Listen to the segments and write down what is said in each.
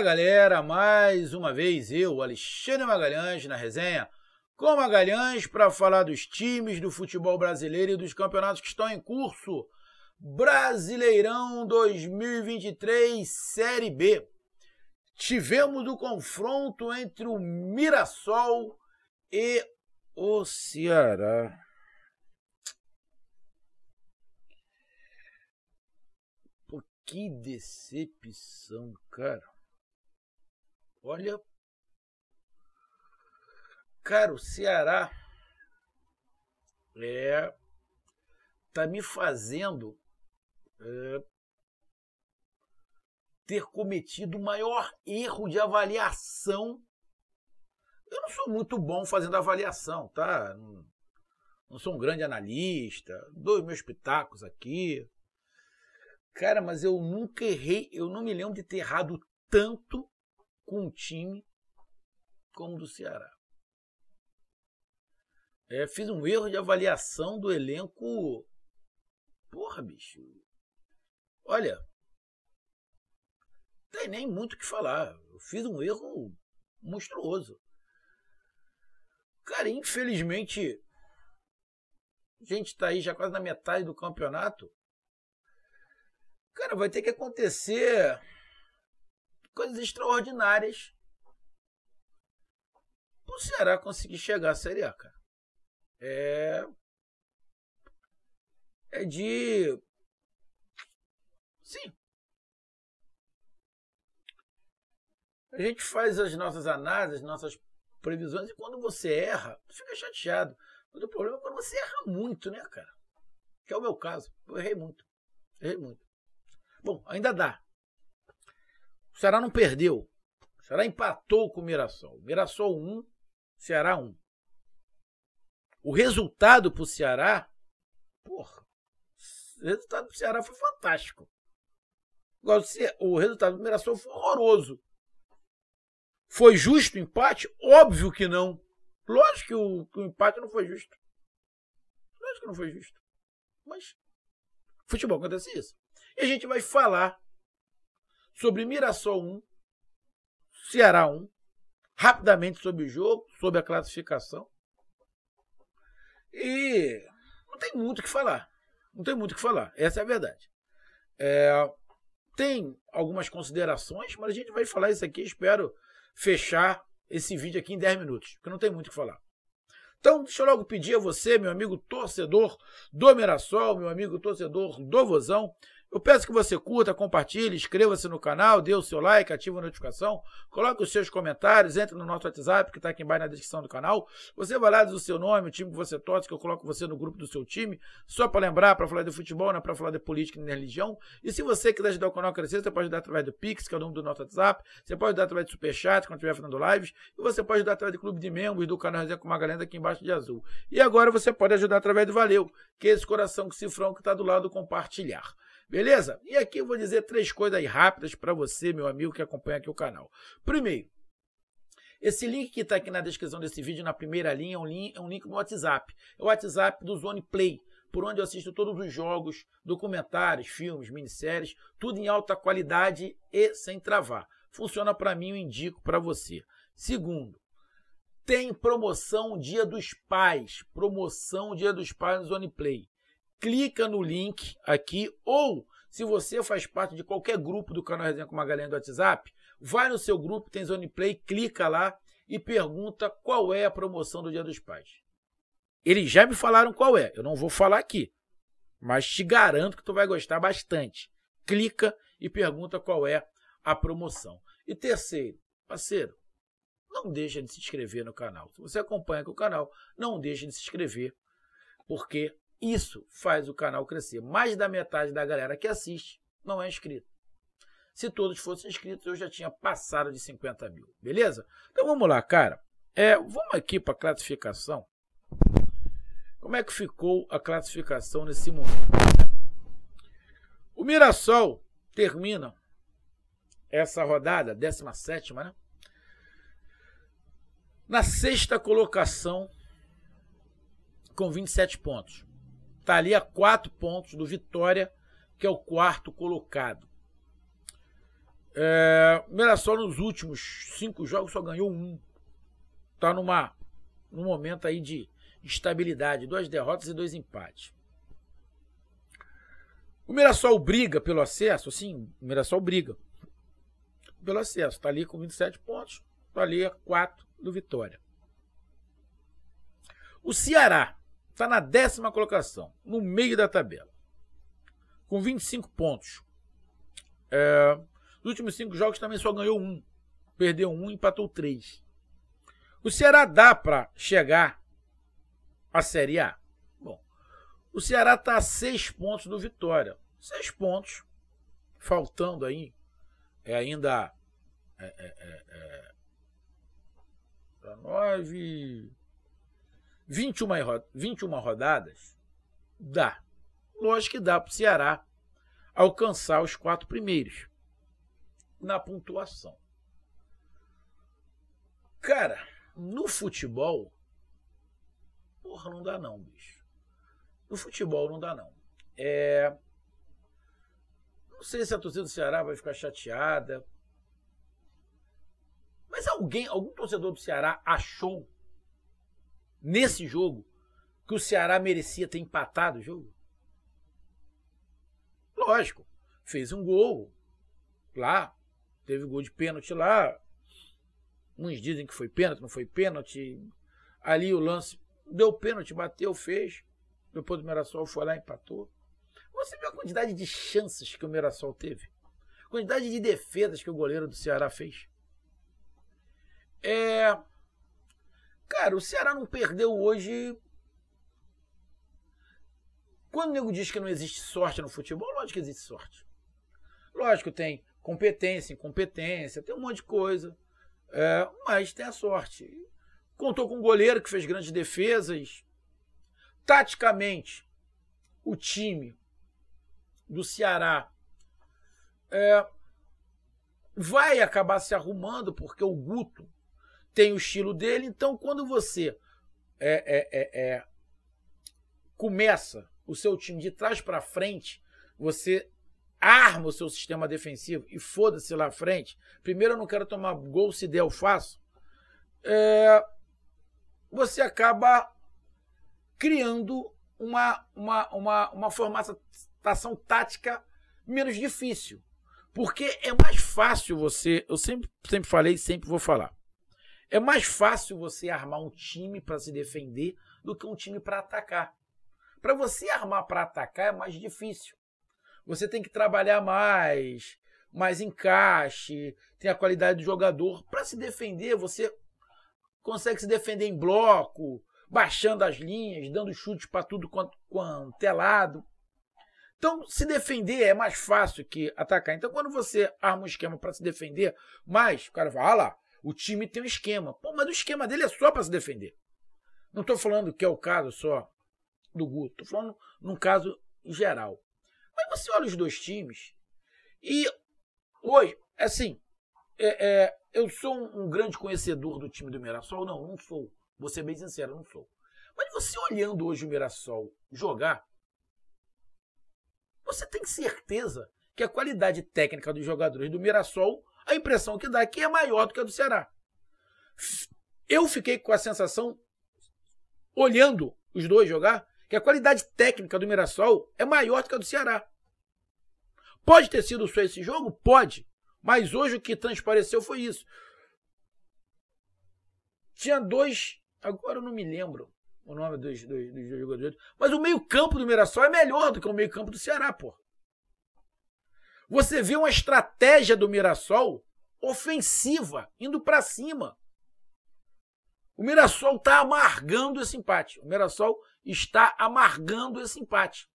Fala galera, mais uma vez eu, Alexandre Magalhães, na resenha com Magalhães para falar dos times do futebol brasileiro e dos campeonatos que estão em curso. Brasileirão 2023 Série B. Tivemos o confronto entre o Mirassol e o Ceará. Pô, que decepção, cara. Olha. Cara, o Ceará é, tá me fazendo é, ter cometido o maior erro de avaliação. Eu não sou muito bom fazendo avaliação, tá? Não, não sou um grande analista, dou meus pitacos aqui. Cara, mas eu nunca errei, eu não me lembro de ter errado tanto com um time como o do Ceará. É, fiz um erro de avaliação do elenco. Porra, bicho. Olha, tem nem muito o que falar. Eu fiz um erro monstruoso. Cara, infelizmente, a gente está aí já quase na metade do campeonato. Cara, vai ter que acontecer coisas extraordinárias o Ceará conseguir chegar à Série A, cara. É, é de. Sim. A gente faz as nossas análises, nossas previsões, e quando você erra, fica chateado. Mas o problema é quando você erra muito, né, cara? Que é o meu caso. Eu errei muito. Errei muito. Bom, ainda dá. Ceará não perdeu. O Ceará empatou com o Mirassol. Mirassol 1, Ceará 1. O resultado para o Ceará, porra, o resultado do Ceará foi fantástico. o resultado do Mirassol foi horroroso. Foi justo o empate? Óbvio que não. Lógico que o, que o empate não foi justo. Lógico que não foi justo. Mas futebol acontece isso. E a gente vai falar sobre Mirassol 1, Ceará 1, rapidamente sobre o jogo, sobre a classificação. E não tem muito o que falar. Não tem muito o que falar, essa é a verdade. É, tem algumas considerações, mas a gente vai falar isso aqui. Espero fechar esse vídeo aqui em 10 minutos, porque não tem muito o que falar. Então, deixa eu logo pedir a você, meu amigo torcedor do Mirassol, meu amigo torcedor do Vozão, eu peço que você curta, compartilhe, inscreva-se no canal, dê o seu like, ative a notificação, coloque os seus comentários, entre no nosso WhatsApp que está aqui embaixo na descrição do canal. Você vai lá, diz o seu nome, o time que você torce, que eu coloco você no grupo do seu time, só para lembrar, para falar de futebol, não é para falar de política nem de religião. E se você quiser ajudar o canal a crescer, você pode ajudar através do Pix, que é o nome do nosso WhatsApp, você pode ajudar através do Superchat, quando estiver fazendo lives, e você pode ajudar através do Clube de Membros do canal Resenha com Magalhães aqui embaixo de azul. E agora você pode ajudar através do Valeu, que é esse coração que cifrão que está do lado compartilhar. Beleza? E aqui eu vou dizer três coisas rápidas para você, meu amigo que acompanha aqui o canal. Primeiro, esse link que está aqui na descrição desse vídeo, na primeira linha, é um link, é um link no WhatsApp. É o WhatsApp do Zone Play por onde eu assisto todos os jogos, documentários, filmes, minisséries, tudo em alta qualidade e sem travar. Funciona para mim, eu indico para você. Segundo, tem promoção Dia dos Pais, promoção Dia dos Pais no Zone Play clica no link aqui ou se você faz parte de qualquer grupo do canal Resenha com Magalhães do WhatsApp, vai no seu grupo, tem Zone Play, clica lá e pergunta qual é a promoção do Dia dos Pais. Eles já me falaram qual é, eu não vou falar aqui, mas te garanto que tu vai gostar bastante. Clica e pergunta qual é a promoção. E terceiro, parceiro, não deixa de se inscrever no canal. Se você acompanha com o canal, não deixa de se inscrever, porque isso faz o canal crescer. Mais da metade da galera que assiste não é inscrito. Se todos fossem inscritos, eu já tinha passado de 50 mil, beleza? Então vamos lá, cara. É, vamos aqui para a classificação. Como é que ficou a classificação nesse momento? Né? O Mirassol termina essa rodada, 17, né? Na sexta colocação, com 27 pontos. Está ali a quatro pontos do Vitória, que é o quarto colocado. É, o Mirassol nos últimos cinco jogos só ganhou um. Está numa num momento aí de estabilidade, duas derrotas e dois empates. O Mirassol briga pelo acesso, sim, o Mirassol briga pelo acesso. Está ali com 27 pontos, está ali a 4 do Vitória. O Ceará Está na décima colocação, no meio da tabela, com 25 pontos. É, nos últimos cinco jogos também só ganhou um, perdeu um, empatou três. O Ceará dá para chegar à Série A? Bom, o Ceará está a seis pontos do Vitória. Seis pontos, faltando aí, é ainda é, é, é, é nove, 21, 21 rodadas, dá. Lógico que dá para o Ceará alcançar os quatro primeiros na pontuação. Cara, no futebol, porra, não dá não, bicho. No futebol não dá não. É... Não sei se a torcida do Ceará vai ficar chateada. Mas alguém, algum torcedor do Ceará achou nesse jogo que o Ceará merecia ter empatado o jogo? Lógico, fez um gol lá, teve gol de pênalti lá. Uns dizem que foi pênalti, não foi pênalti. Ali o lance deu pênalti, bateu, fez. Depois o Mirassol foi lá, empatou. Você viu a quantidade de chances que o Mirassol teve? A quantidade de defesas que o goleiro do Ceará fez? É, Cara, o Ceará não perdeu hoje. Quando o nego diz que não existe sorte no futebol, lógico que existe sorte. Lógico, tem competência, incompetência, tem um monte de coisa. É, mas tem a sorte. Contou com um goleiro que fez grandes defesas. Taticamente, o time do Ceará é, vai acabar se arrumando, porque o Guto tem o estilo dele. Então, quando você é, é, é, é começa o seu time de trás para frente, você arma o seu sistema defensivo e foda-se lá à frente. Primeiro, eu não quero tomar gol, se der, eu faço. É, você acaba criando uma, uma, uma, uma formação tática menos difícil. Porque é mais fácil você. Eu sempre, sempre falei e sempre vou falar. É mais fácil você armar um time para se defender do que um time para atacar. Para você armar para atacar é mais difícil. Você tem que trabalhar mais, mais encaixe, tem a qualidade do jogador. Para se defender, você consegue se defender em bloco, baixando as linhas, dando chutes para tudo quanto, quanto é lado. Então, se defender é mais fácil que atacar. Então, quando você arma um esquema para se defender, mas o cara fala, ah lá, o time tem um esquema. Pô, mas o esquema dele é só para se defender. Não estou falando que é o caso só do Guto, estou falando num caso geral. Mas você olha os dois times e hoje, assim, é, é, eu sou um, um, grande conhecedor do time do Mirassol? Não, não sou. Vou ser bem sincero, não sou. Mas você olhando hoje o Mirassol jogar, você tem certeza que a qualidade técnica dos jogadores do Mirassol a impressão que dá é que é maior do que a do Ceará. Eu fiquei com a sensação, olhando os dois jogar, que a qualidade técnica do Mirassol é maior do que a do Ceará. Pode ter sido só esse jogo? Pode. Mas hoje o que transpareceu foi isso. Tinha dois. Agora eu não me lembro o nome dos, dos, dos jogadores. Mas o meio-campo do Mirassol é melhor do que o meio-campo do Ceará, pô. Você vê uma estratégia do Mirassol ofensiva, indo para cima. O Mirassol está amargando esse empate. O Mirassol está amargando esse empate.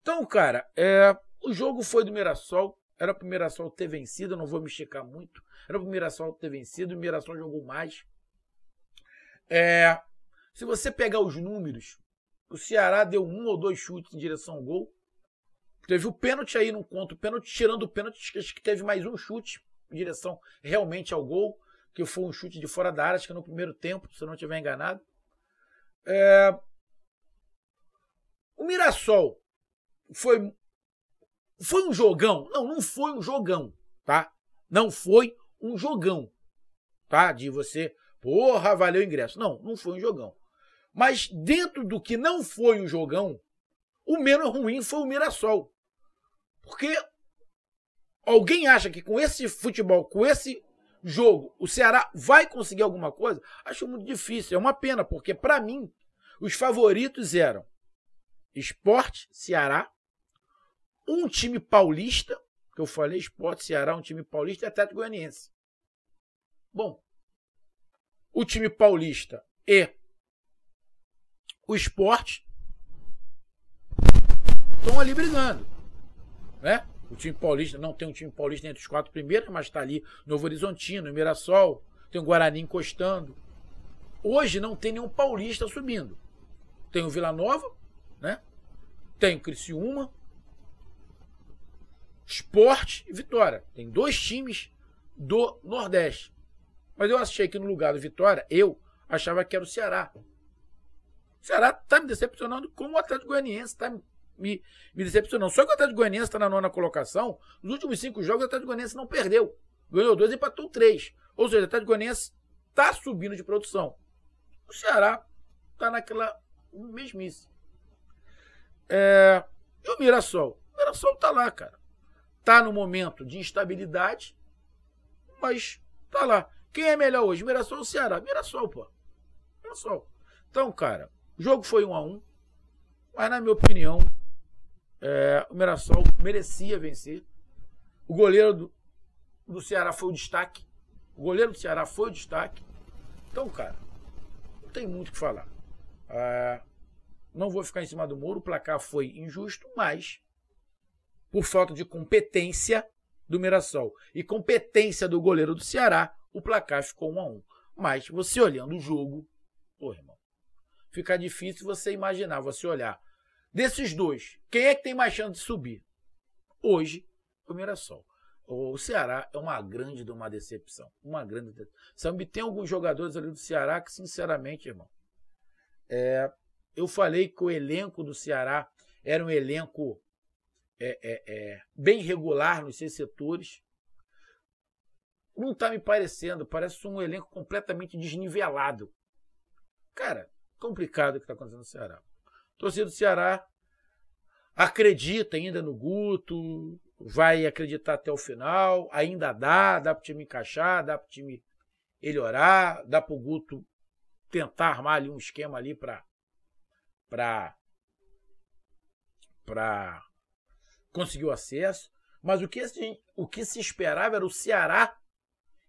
Então, cara, é, o jogo foi do Mirassol. Era para o Mirassol ter vencido, eu não vou me esticar muito. Era para o Mirassol ter vencido, o Mirassol jogou mais. É, se você pegar os números, o Ceará deu um ou dois chutes em direção ao gol. Teve o pênalti aí, não conto o pênalti, tirando o pênalti, acho que teve mais um chute em direção realmente ao gol, que foi um chute de fora da área, acho que no primeiro tempo, se eu não estiver enganado. É... O Mirassol foi foi um jogão? Não, não foi um jogão, tá? Não foi um jogão, tá? De você, porra, valeu o ingresso. Não, não foi um jogão. Mas dentro do que não foi um jogão, o menos ruim foi o Mirassol. Porque alguém acha que com esse futebol, com esse jogo, o Ceará vai conseguir alguma coisa? Acho muito difícil. É uma pena, porque para mim, os favoritos eram Esporte, Ceará, um time paulista, que eu falei, Esporte, Ceará, um time paulista e Atlético Goianiense. Bom, o time paulista e o esporte estão ali brigando né? O time paulista não tem um time paulista entre os quatro primeiros, mas está ali Novo Horizontino, Mirassol, tem o Guarani encostando. Hoje não tem nenhum paulista subindo. Tem o Vila Nova, né? Tem o Criciúma, esporte e Vitória. Tem dois times do Nordeste. Mas eu achei que no lugar do Vitória, eu achava que era o Ceará. O Ceará está me decepcionando como o Atlético Goianiense está me me, me decepcionou. Só que o Atlético Goianiense está na nona colocação. Nos últimos cinco jogos, o Atlético Goianiense não perdeu. Ganhou dois e empatou três. Ou seja, o Atlético Goianiense está subindo de produção. O Ceará está naquela mesmice. É... E o Mirassol? O Mirassol está lá, cara. Está no momento de instabilidade, mas está lá. Quem é melhor hoje, Mirassol ou Ceará? Mirassol, pô. Mirassol. Então, cara, o jogo foi um a um, mas na minha opinião, é, o Mirassol merecia vencer. O goleiro do, do Ceará foi o destaque. O goleiro do Ceará foi o destaque. Então, cara, não tem muito o que falar. É, não vou ficar em cima do muro. O placar foi injusto, mas por falta de competência do Mirassol e competência do goleiro do Ceará, o placar ficou 1 a 1. Mas você olhando o jogo, pô, irmão, fica difícil você imaginar, você olhar Desses dois, quem é que tem mais chance de subir? Hoje, o Mirassol. O Ceará é uma grande de uma decepção. Uma grande decepção. Tem alguns jogadores ali do Ceará que, sinceramente, irmão, é, eu falei que o elenco do Ceará era um elenco é, é, é bem regular nos seus setores. Não está me parecendo, parece um elenco completamente desnivelado. Cara, complicado o que está acontecendo no Ceará torcida do Ceará acredita ainda no Guto, vai acreditar até o final, ainda dá, dá para o time encaixar, dá para o time melhorar, dá para o Guto tentar armar ali um esquema ali para para para conseguir o acesso, mas o que, se, o que se esperava era o Ceará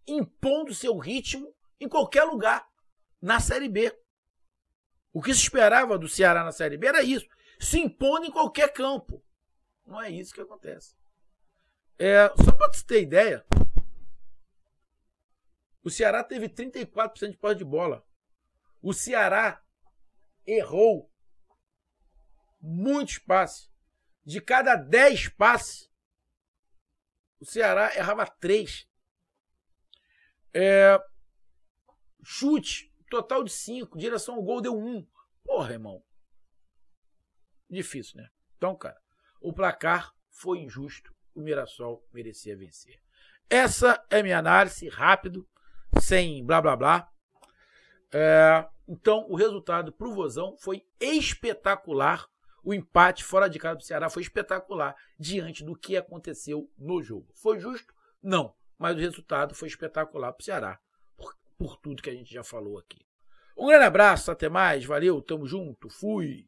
impondo seu ritmo em qualquer lugar na Série B. O que se esperava do Ceará na Série B era isso. Se impõe em qualquer campo. Não é isso que acontece. É, só para você ter ideia, o Ceará teve 34% de posse de bola. O Ceará errou muitos passes. De cada 10 passes, o Ceará errava 3. É, chute, total de 5, direção ao gol deu 1. Um. Porra, irmão. Difícil, né? Então, cara, o placar foi injusto. O Mirassol merecia vencer. Essa é minha análise, rápido, sem blá blá blá. É, então, o resultado pro Vozão foi espetacular. O empate fora de casa do Ceará foi espetacular diante do que aconteceu no jogo. Foi justo? Não. Mas o resultado foi espetacular para o Ceará por tudo que a gente já falou aqui. Um grande abraço, até mais, valeu, tamo junto, fui!